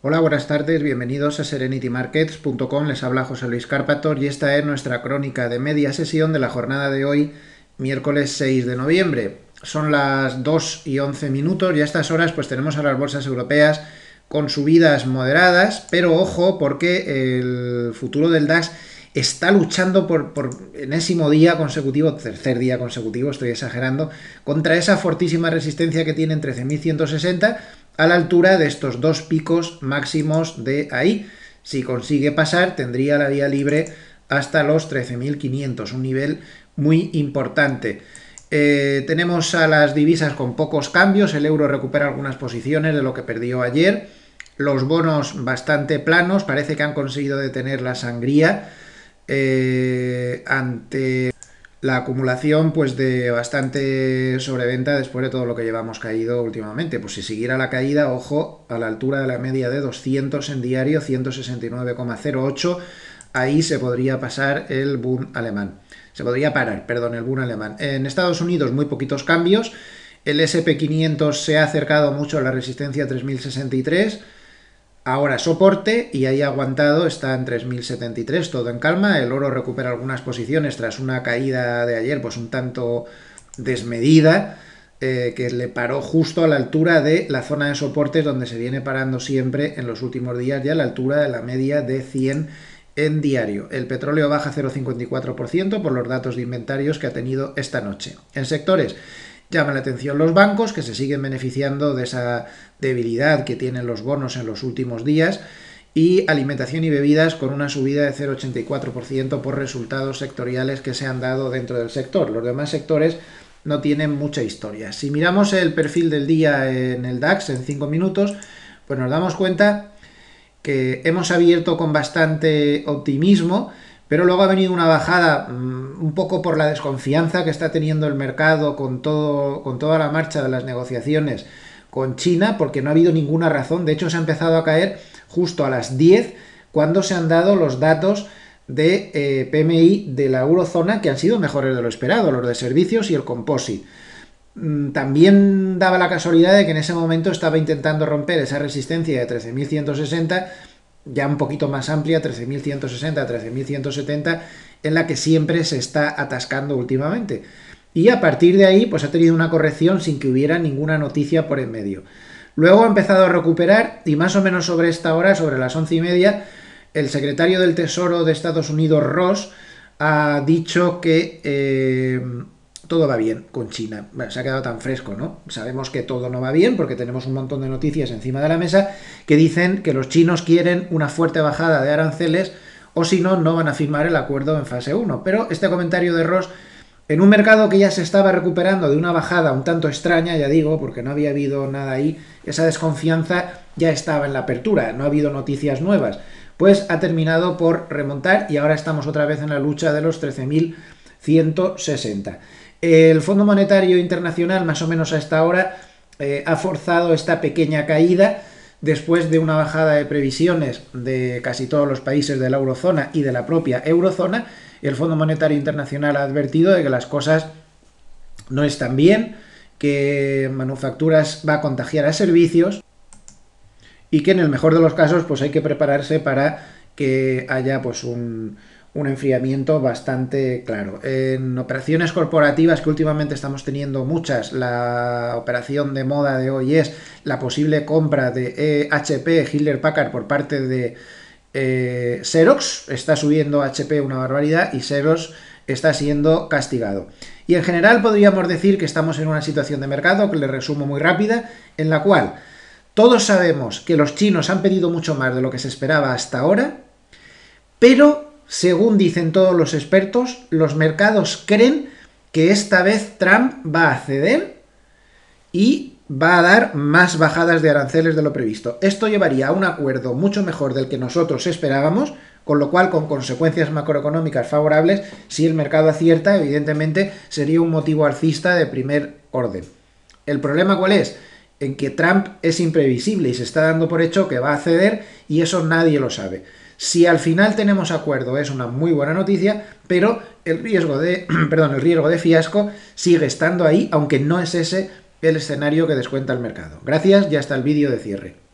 Hola, buenas tardes, bienvenidos a serenitymarkets.com. Les habla José Luis Carpator y esta es nuestra crónica de media sesión de la jornada de hoy, miércoles 6 de noviembre. Son las 2 y 11 minutos y a estas horas pues tenemos a las bolsas europeas con subidas moderadas, pero ojo porque el futuro del DAX está luchando por, por, enésimo día consecutivo, tercer día consecutivo, estoy exagerando, contra esa fortísima resistencia que tiene en 13.160 a la altura de estos dos picos máximos de ahí. Si consigue pasar, tendría la vía libre hasta los 13.500, un nivel muy importante. Eh, tenemos a las divisas con pocos cambios, el euro recupera algunas posiciones de lo que perdió ayer, los bonos bastante planos, parece que han conseguido detener la sangría eh, ante la acumulación pues de bastante sobreventa después de todo lo que llevamos caído últimamente. Pues si siguiera la caída, ojo, a la altura de la media de 200 en diario, 169,08, ahí se podría pasar el boom alemán. Se podría parar, perdón, el boom alemán. En Estados Unidos muy poquitos cambios. El SP500 se ha acercado mucho a la resistencia 3063 Ahora soporte y ahí aguantado está en 3.073, todo en calma. El oro recupera algunas posiciones tras una caída de ayer, pues un tanto desmedida, eh, que le paró justo a la altura de la zona de soportes donde se viene parando siempre en los últimos días, ya a la altura de la media de 100 en diario. El petróleo baja 0,54% por los datos de inventarios que ha tenido esta noche. En sectores, Llama la atención los bancos que se siguen beneficiando de esa debilidad que tienen los bonos en los últimos días y alimentación y bebidas con una subida de 0,84% por resultados sectoriales que se han dado dentro del sector. Los demás sectores no tienen mucha historia. Si miramos el perfil del día en el DAX en 5 minutos, pues nos damos cuenta que hemos abierto con bastante optimismo pero luego ha venido una bajada mm, un poco por la desconfianza que está teniendo el mercado con, todo, con toda la marcha de las negociaciones con China, porque no ha habido ninguna razón. De hecho, se ha empezado a caer justo a las 10 cuando se han dado los datos de eh, PMI de la eurozona que han sido mejores de lo esperado, los de servicios y el composite. Mm, también daba la casualidad de que en ese momento estaba intentando romper esa resistencia de 13.160 ya un poquito más amplia, 13.160, 13.170, en la que siempre se está atascando últimamente. Y a partir de ahí, pues ha tenido una corrección sin que hubiera ninguna noticia por en medio. Luego ha empezado a recuperar y más o menos sobre esta hora, sobre las once y media, el secretario del Tesoro de Estados Unidos, Ross, ha dicho que eh, todo va bien con China. Bueno, se ha quedado tan fresco, ¿no? Sabemos que todo no va bien porque tenemos un montón de noticias encima de la mesa que dicen que los chinos quieren una fuerte bajada de aranceles o si no, no van a firmar el acuerdo en fase 1. Pero este comentario de Ross, en un mercado que ya se estaba recuperando de una bajada un tanto extraña, ya digo, porque no había habido nada ahí, esa desconfianza ya estaba en la apertura, no ha habido noticias nuevas, pues ha terminado por remontar y ahora estamos otra vez en la lucha de los 13.160. El Fondo Monetario Internacional, más o menos hasta ahora, eh, ha forzado esta pequeña caída después de una bajada de previsiones de casi todos los países de la eurozona y de la propia eurozona. El Fondo Monetario Internacional ha advertido de que las cosas no están bien, que manufacturas va a contagiar a servicios y que en el mejor de los casos pues hay que prepararse para que haya pues un, un enfriamiento bastante claro. En operaciones corporativas que últimamente estamos teniendo muchas, la operación de moda de hoy es la posible compra de e HP, Hitler Packard, por parte de eh, Xerox. Está subiendo HP una barbaridad y Xerox está siendo castigado. Y en general podríamos decir que estamos en una situación de mercado, que le resumo muy rápida, en la cual todos sabemos que los chinos han pedido mucho más de lo que se esperaba hasta ahora, pero según dicen todos los expertos, los mercados creen que esta vez Trump va a ceder y va a dar más bajadas de aranceles de lo previsto. Esto llevaría a un acuerdo mucho mejor del que nosotros esperábamos, con lo cual con consecuencias macroeconómicas favorables, si el mercado acierta, evidentemente sería un motivo alcista de primer orden. ¿El problema cuál es? en que Trump es imprevisible y se está dando por hecho que va a ceder y eso nadie lo sabe. Si al final tenemos acuerdo es una muy buena noticia, pero el riesgo de, perdón, el riesgo de fiasco sigue estando ahí, aunque no es ese el escenario que descuenta el mercado. Gracias ya está el vídeo de cierre.